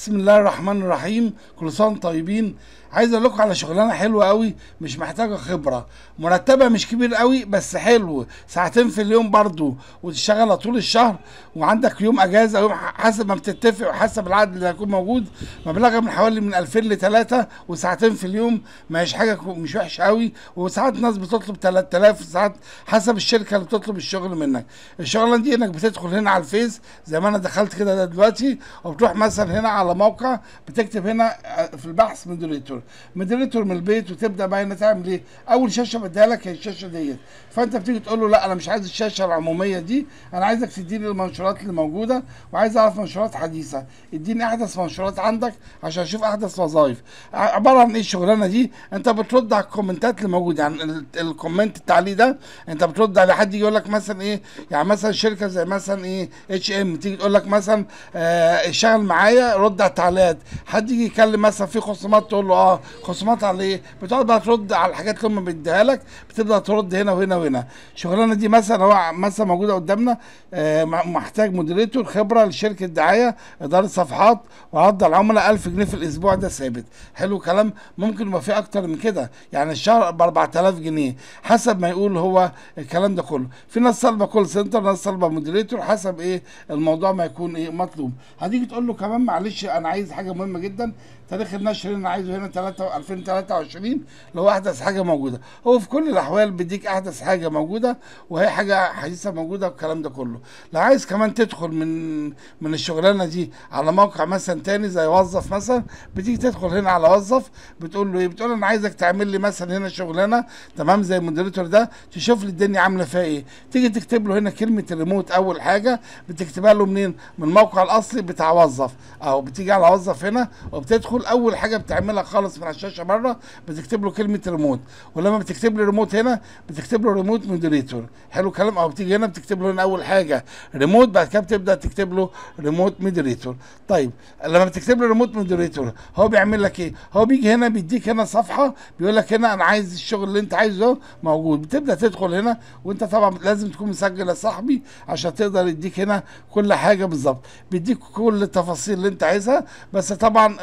بسم الله الرحمن الرحيم كل سنه طيبين عايز اقول لكم على شغلانه حلوه قوي مش محتاجه خبره مرتبها مش كبير قوي بس حلو ساعتين في اليوم برضو وتشتغل طول الشهر وعندك يوم اجازه يوم حسب ما بتتفق وحسب العدد اللي هيكون موجود مبلغها من حوالي من 2000 ل 3 وساعتين في اليوم ما هيش حاجه مش وحش قوي وساعات ناس بتطلب 3000 ساعات حسب الشركه اللي بتطلب الشغل منك الشغلانه دي انك بتدخل هنا على الفيس زي ما انا دخلت كده دلوقتي وبتروح مثلا هنا على على موقع بتكتب هنا آه، في البحث مودريتور مودريتور من البيت وتبدا بقى هنا تعمل ايه اول شاشه بديها لك هي الشاشه ديت فانت بتيجي تقول له لا انا مش عايز الشاشه العموميه دي انا عايزك تديني المنشورات اللي موجوده وعايز اعرف منشورات حديثه اديني احدث منشورات عندك عشان اشوف احدث وظائف عباره عن ايه الشغلانه دي انت بترد على الكومنتات اللي موجوده يعني الكومنت التعليق ده انت بترد على حد يقول لك مثلا ايه يعني مثلا شركه زي مثلا ايه اتش ام تيجي تقول لك مثلا آه، اشتغل آه معايا ترد على التعليقات حد يجي يكلم مثلا في خصومات تقول له اه خصومات على ايه بتقعد بقى ترد على الحاجات اللي هم بيديها لك بتبدا ترد هنا وهنا وهنا الشغلانه دي مثلا هو مثلا موجوده قدامنا آه محتاج مودريتور خبره لشركه دعايه اداره صفحات وعرض العملاء 1000 جنيه في الاسبوع ده ثابت حلو كلام ممكن يبقى في اكتر من كده يعني الشهر ب 4000 جنيه حسب ما يقول هو الكلام ده كله في ناس طالبه كول سنتر ناس طالبه مودريتور حسب ايه الموضوع ما يكون ايه مطلوب هتيجي تقول له كمان معلش معلش انا عايز حاجه مهمه جدا تاريخ النشر اللي انا عايزه هنا 2023 لو احدث حاجه موجوده هو في كل الاحوال بيديك احدث حاجه موجوده وهي حاجه حديثه موجوده والكلام ده كله لو عايز كمان تدخل من من الشغلانه دي على موقع مثلا تاني زي وظف مثلا بتيجي تدخل هنا على وظف بتقول له ايه بتقول له انا عايزك تعمل لي مثلا هنا شغلانه تمام زي المودريتور ده تشوف لي الدنيا عامله فيها ايه تيجي تكتب له هنا كلمه الريموت اول حاجه بتكتبها له منين من الموقع الاصلي بتاع وظف او بتيجي على وظف هنا وبتدخل تكون اول حاجه بتعملها خالص من على الشاشه بره بتكتب له كلمه ريموت ولما بتكتب له ريموت هنا بتكتب له ريموت مودريتور حلو الكلام او بتيجي هنا بتكتب له هنا اول حاجه ريموت بعد كده بتبدا تكتب له ريموت مودريتور طيب لما بتكتب له ريموت مودريتور هو بيعمل لك ايه هو بيجي هنا بيديك هنا صفحه بيقول لك هنا انا عايز الشغل اللي انت عايزه موجود بتبدا تدخل هنا وانت طبعا لازم تكون مسجل يا صاحبي عشان تقدر يديك هنا كل حاجه بالظبط بيديك كل التفاصيل اللي انت عايزها بس طبعا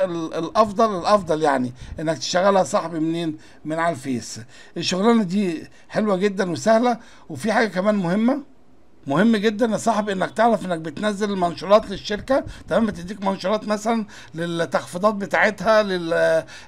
الافضل الافضل يعني انك تشغلها صاحبي منين من على الفيس الشغلانه دي حلوه جدا وسهله وفي حاجه كمان مهمه مهم جدا يا صاحبي انك تعرف انك بتنزل المنشورات للشركه تمام بتديك منشورات مثلا للتخفيضات بتاعتها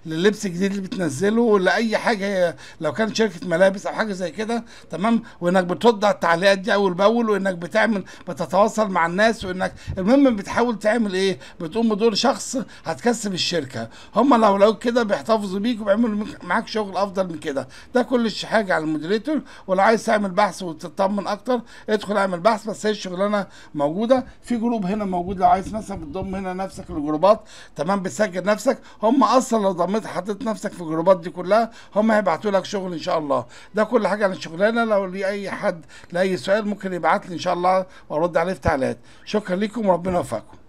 لللبس الجديد اللي بتنزله لاي حاجه لو كانت شركه ملابس او حاجه زي كده تمام وانك بترد على التعليقات دي اول باول وانك بتعمل بتتواصل مع الناس وانك المهم بتحاول تعمل ايه بتقوم بدور شخص هتكسب الشركه هم لو لو كده بيحتفظوا بيك وبيعملوا معاك شغل افضل من كده ده كل حاجه على المودريتور ولو عايز تعمل بحث وتطمن اكتر ادخل اعمل بحث بس هي الشغلانه موجوده في جروب هنا موجود لو عايز مثلا بتضم هنا نفسك لجروبات تمام بتسجل نفسك هم اصلا لو ضميت حطيت نفسك في الجروبات دي كلها هم هيبعتوا لك شغل ان شاء الله ده كل حاجه عن الشغلانه لو لي اي حد لاي سؤال ممكن يبعت لي ان شاء الله وارد عليه في تعليقات شكرا لكم وربنا يوفقكم